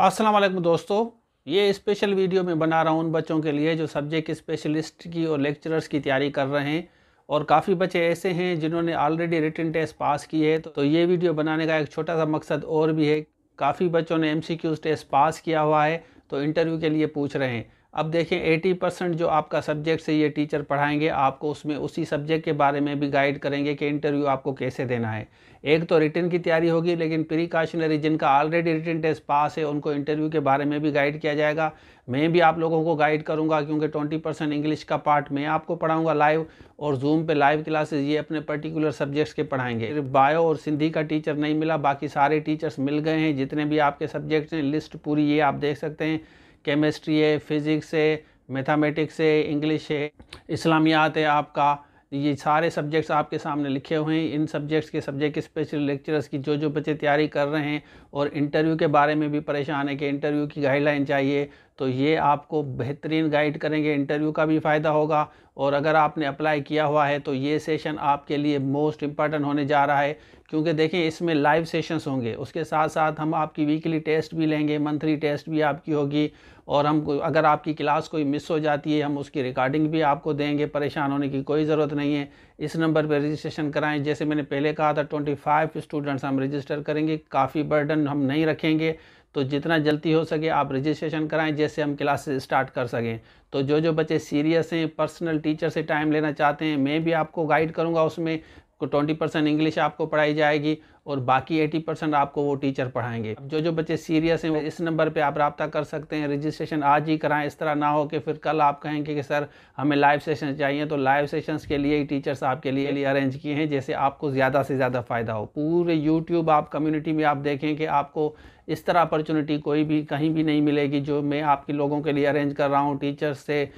अस्सलाम वालेकुम दोस्तों ये स्पेशल वीडियो मैं बना रहा हूँ उन बच्चों के लिए जो सब्जेक्ट स्पेशलिस्ट की और लेक्चरर्स की तैयारी कर रहे हैं और काफ़ी बच्चे ऐसे हैं जिन्होंने ऑलरेडी रिटर्न टेस्ट पास की है तो ये वीडियो बनाने का एक छोटा सा मकसद और भी है काफ़ी बच्चों ने एम टेस्ट पास किया हुआ है तो इंटरव्यू के लिए पूछ रहे हैं अब देखें 80 परसेंट जो आपका सब्जेक्ट से ये टीचर पढ़ाएंगे आपको उसमें उसी सब्जेक्ट के बारे में भी गाइड करेंगे कि इंटरव्यू आपको कैसे देना है एक तो रिटर्न की तैयारी होगी लेकिन प्रीकाशनरी जिनका ऑलरेडी रिटर्न टेस्ट पास है उनको इंटरव्यू के बारे में भी गाइड किया जाएगा मैं भी आप लोगों को गाइड करूँगा क्योंकि ट्वेंटी परसेंट इंग्लिश का पार्ट मैं आपको पढ़ाऊंगा लाइव और जूम पर लाइव क्लासेज ये अपने पर्टिकुलर सब्जेक्ट्स के पढ़ाएंगे बायो और सिंधी का टीचर नहीं मिला बाकी सारे टीचर्स मिल गए हैं जितने भी आपके सब्जेक्ट्स हैं लिस्ट पूरी ये आप देख सकते हैं केमिस्ट्री है फिज़िक्स है मैथमेटिक्स है इंग्लिश है इस्लामियात है आपका ये सारे सब्जेक्ट्स आपके सामने लिखे हुए हैं इन सब्जेक्ट्स के सब्जेक्ट स्पेशल लेक्चरर्स की जो जो बच्चे तैयारी कर रहे हैं और इंटरव्यू के बारे में भी परेशान है कि इंटरव्यू की गाइडलाइन चाहिए तो ये आपको बेहतरीन गाइड करेंगे इंटरव्यू का भी फ़ायदा होगा और अगर आपने अप्लाई किया हुआ है तो ये सेशन आपके लिए मोस्ट इम्पॉर्टेंट होने जा रहा है क्योंकि देखें इसमें लाइव सेशंस होंगे उसके साथ साथ हम आपकी वीकली टेस्ट भी लेंगे मंथली टेस्ट भी आपकी होगी और हम अगर आपकी क्लास कोई मिस हो जाती है हम उसकी रिकॉर्डिंग भी आपको देंगे परेशान होने की कोई ज़रूरत नहीं है इस नंबर पर रजिस्ट्रेशन कराएं जैसे मैंने पहले कहा था ट्वेंटी फाइव स्टूडेंट्स हम रजिस्टर करेंगे काफ़ी बर्डन हम नहीं रखेंगे तो जितना जल्दी हो सके आप रजिस्ट्रेशन कराएं जैसे हम क्लासेस स्टार्ट कर सकें तो जो जो बच्चे सीरियस हैं पर्सनल टीचर से टाइम लेना चाहते हैं मैं भी आपको गाइड करूँगा उसमें ट्वेंटी परसेंट इंग्लिश आपको पढ़ाई जाएगी और बाकी 80 परसेंट आपको वो टीचर पढ़ाएंगे जो जो बच्चे सीरियस हैं इस नंबर पे आप रब्ता कर सकते हैं रजिस्ट्रेशन आज ही कराएं इस तरह ना हो कि फिर कल आप कहेंगे कि सर हमें लाइव सेशन चाहिए तो लाइव सेशंस के लिए ही टीचर्स आपके लिए, लिए अरेंज किए हैं जैसे आपको ज़्यादा से ज़्यादा फ़ायदा हो पूरे यूट्यूब आप कम्यूनिटी में आप देखें कि आपको इस तरह अपॉर्चुनिटी कोई भी कहीं भी नहीं मिलेगी जो मैं आपके लोगों के लिए अरेंज कर रहा हूँ टीचर्स से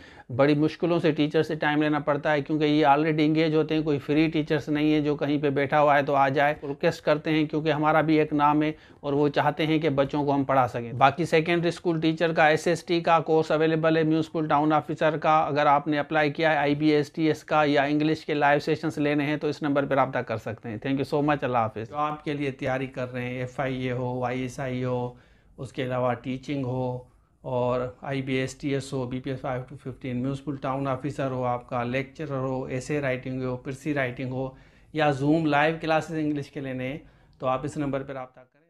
बड़ी मुश्किलों से टीचर से टाइम लेना पड़ता है क्योंकि ये ऑलरेडी इंगेज होते हैं कोई फ्री टीचर्स नहीं है जो कहीं पे बैठा हुआ है तो आ जाए रिक्वेस्ट कर करते हैं क्योंकि हमारा भी एक नाम है और वो चाहते हैं कि बच्चों को हम पढ़ा सकें बाकी सेकेंडरी स्कूल टीचर का एस का कोर्स अवेलेबल है म्यूनसिपल टाउन ऑफिसर का अगर आपने अप्लाई किया है आई का या इंग्लिश के लाइव सेशन लेने हैं तो इस नंबर पर रबा कर सकते हैं थैंक यू सो मच अल्लाह हाफिज़ जो आपके लिए तैयारी कर रहे हैं एफ़ आई ए हो आई एस आई हो उसके अलावा टीचिंग हो और I B S T S हो B P S five to fifteen municipal town officer हो आपका लेक्चरर हो ऐसे राइटिंग हो पिरसी राइटिंग हो या जूम लाइव क्लासेस इंग्लिश के लेने तो आप इस नंबर पर रबता करें